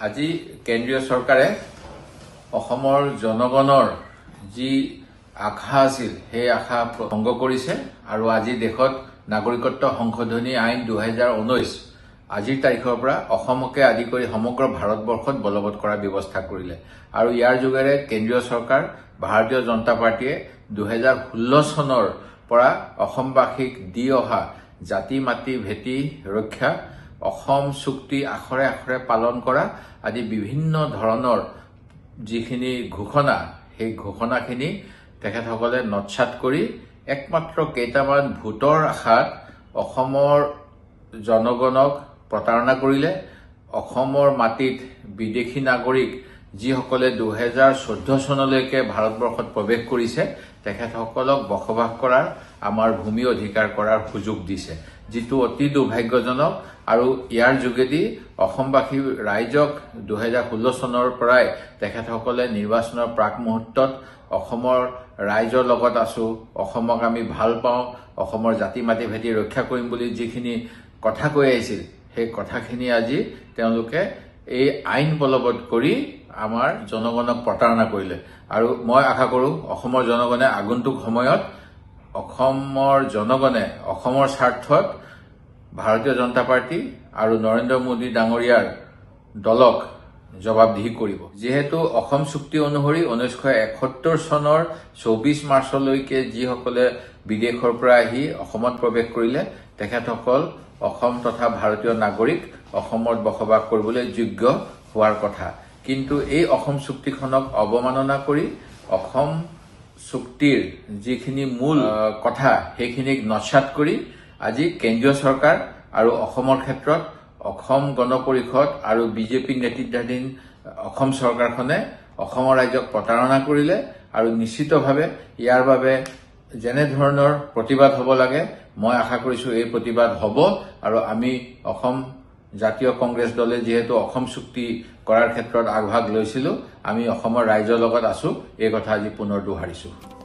আজি কেন্দ্ৰীয় চৰকাৰে অসমৰ জনগণৰ যি আশা আছিল সেই আশা ভংগ কৰিছে আৰু আজি দেশত নাগৰিকত্ব সংশোধনী আইন দুহেজাৰ ঊনৈছ আজিৰ তাৰিখৰ পৰা অসমকে আদি কৰি সমগ্ৰ ভাৰতবৰ্ষত বলবৎ কৰাৰ ব্যৱস্থা কৰিলে আৰু ইয়াৰ যোগেৰে কেন্দ্ৰীয় চৰকাৰ ভাৰতীয় জনতা পাৰ্টীয়ে দুহেজাৰ ষোল্ল চনৰ পৰা অসমবাসীক দি অহা জাতি মাটি ভেটি ৰক্ষা অসম চুক্তি আখৰে আখৰে পালন কৰা আদি বিভিন্ন ধৰণৰ যিখিনি ঘোষণা সেই ঘোষণাখিনি তেখেতসকলে নৎসাত কৰি একমাত্ৰ কেইটামান ভোটৰ আশাত অসমৰ জনগণক প্ৰতাৰণা কৰিলে অসমৰ মাটিত বিদেশী নাগৰিক যিসকলে দুহেজাৰ চৈধ্য চনলৈকে ভাৰতবৰ্ষত প্ৰৱেশ কৰিছে তেখেতসকলক বসবাস কৰাৰ আমাৰ ভূমি অধিকাৰ কৰাৰ সুযোগ দিছে যিটো অতি দুৰ্ভাগ্যজনক আৰু ইয়াৰ যোগেদি অসমবাসী ৰাইজক দুহেজাৰ ষোল্ল চনৰ পৰাই তেখেতসকলে নিৰ্বাচনৰ প্ৰাক মুহূৰ্তত অসমৰ ৰাইজৰ লগত আছো অসমক আমি ভাল পাওঁ অসমৰ জাতি মাতি ভেটি ৰক্ষা কৰিম বুলি যিখিনি কথা কৈ আহিছিল সেই কথাখিনি আজি তেওঁলোকে এই আইন বলবৎ কৰি আমাৰ জনগণক প্ৰতাৰণা কৰিলে আৰু মই আশা কৰোঁ অসমৰ জনগণে আগন্তুক সময়ত অসমৰ জনগণে অসমৰ স্বাৰ্থত ভাৰতীয় জনতা পাৰ্টি আৰু নৰেন্দ্ৰ মোদী ডাঙৰীয়াৰ দলক জবাবদিহি কৰিব যিহেতু অসম চুক্তি অনুসৰি ঊনৈছশ এসত্তৰ চনৰ চৌবিছ মাৰ্চলৈকে যিসকলে বিদেশৰ পৰা আহি অসমত প্ৰৱেশ কৰিলে তেখেতসকল অসম তথা ভাৰতীয় নাগৰিক অসমত বসবাস কৰিবলৈ যোগ্য হোৱাৰ কথা কিন্তু এই অসম চুক্তিখনক অৱমাননা কৰি অসম চুক্তিৰ যিখিনি মূল কথা সেইখিনিক নচাত কৰি আজি কেন্দ্ৰীয় চৰকাৰ আৰু অসমৰ ক্ষেত্ৰত অসম গণ পৰিষদ আৰু বিজেপি নেতৃত্বাধীন অসম চৰকাৰখনে অসমৰ ৰাইজক প্ৰতাৰণা কৰিলে আৰু নিশ্চিতভাৱে ইয়াৰ বাবে যেনেধৰণৰ প্ৰতিবাদ হ'ব লাগে মই আশা কৰিছোঁ এই প্ৰতিবাদ হ'ব আৰু আমি অসম জাতীয় কংগ্ৰেছ দলে যিহেতু অসম চুক্তি কৰাৰ ক্ষেত্ৰত আগভাগ লৈছিলো আমি অসমৰ ৰাইজৰ লগত আছো এই কথা আজি পুনৰ দোহাৰিছোঁ